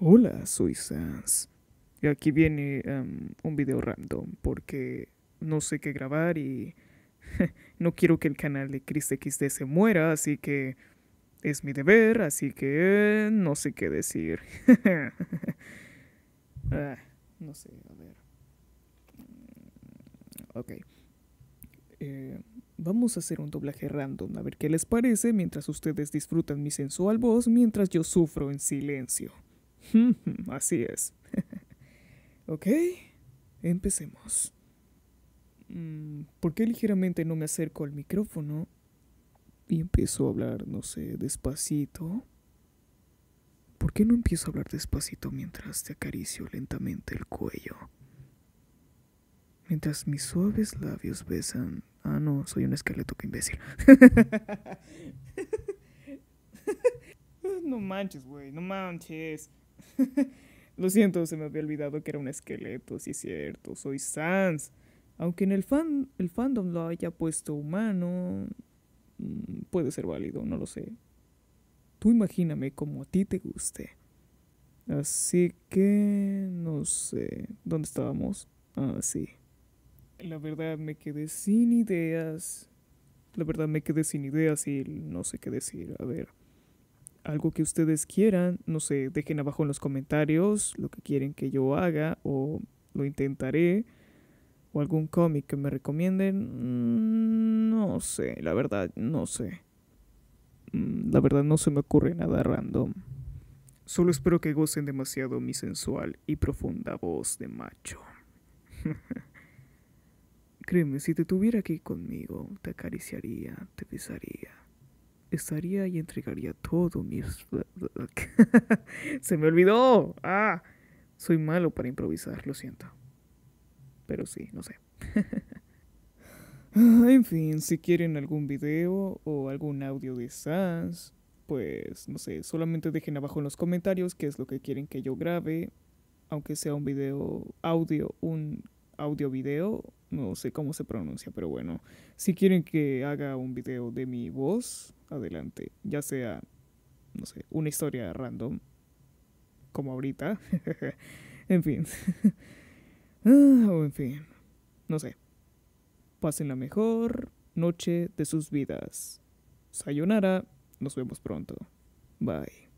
Hola, suizas. Y aquí viene em, un video random porque no sé qué grabar y no quiero que el canal de ChrisXD se muera, así que es mi deber, así que no sé qué decir. Ah, no sé, a ver. Mm, ok. Eh, vamos a hacer un doblaje random, a ver qué les parece mientras ustedes disfrutan mi sensual voz mientras yo sufro en silencio. Así es. ok, empecemos. Mm, ¿Por qué ligeramente no me acerco al micrófono y empiezo a hablar, no sé, despacito? ¿Por qué no empiezo a hablar despacito mientras te acaricio lentamente el cuello? Mientras mis suaves labios besan... Ah, no, soy un esqueleto, que imbécil. no manches, güey, no manches. Lo siento, se me había olvidado que era un esqueleto, sí es cierto, soy Sans. Aunque en el, fan, el fandom lo haya puesto humano, mm, puede ser válido, no lo sé. Tú imagíname como a ti te guste. Así que... no sé. ¿Dónde estábamos? Ah, sí. La verdad me quedé sin ideas. La verdad me quedé sin ideas y no sé qué decir. A ver algo que ustedes quieran, no sé, dejen abajo en los comentarios lo que quieren que yo haga o lo intentaré. O algún cómic que me recomienden. Mm, no sé, la verdad, no sé. Mm, la verdad no se me ocurre nada random. Solo espero que gocen demasiado mi sensual y profunda voz de macho. Créeme, si te tuviera aquí conmigo, te acariciaría, te besaría estaría y entregaría todo mi... Se me olvidó. Ah, soy malo para improvisar, lo siento. Pero sí, no sé. en fin, si quieren algún video o algún audio de Sans, pues no sé, solamente dejen abajo en los comentarios qué es lo que quieren que yo grabe, aunque sea un video audio, un audio video, no sé cómo se pronuncia, pero bueno, si quieren que haga un video de mi voz, adelante, ya sea, no sé, una historia random, como ahorita, en fin, ah, o en fin, no sé, pasen la mejor noche de sus vidas. Sayonara, nos vemos pronto. Bye.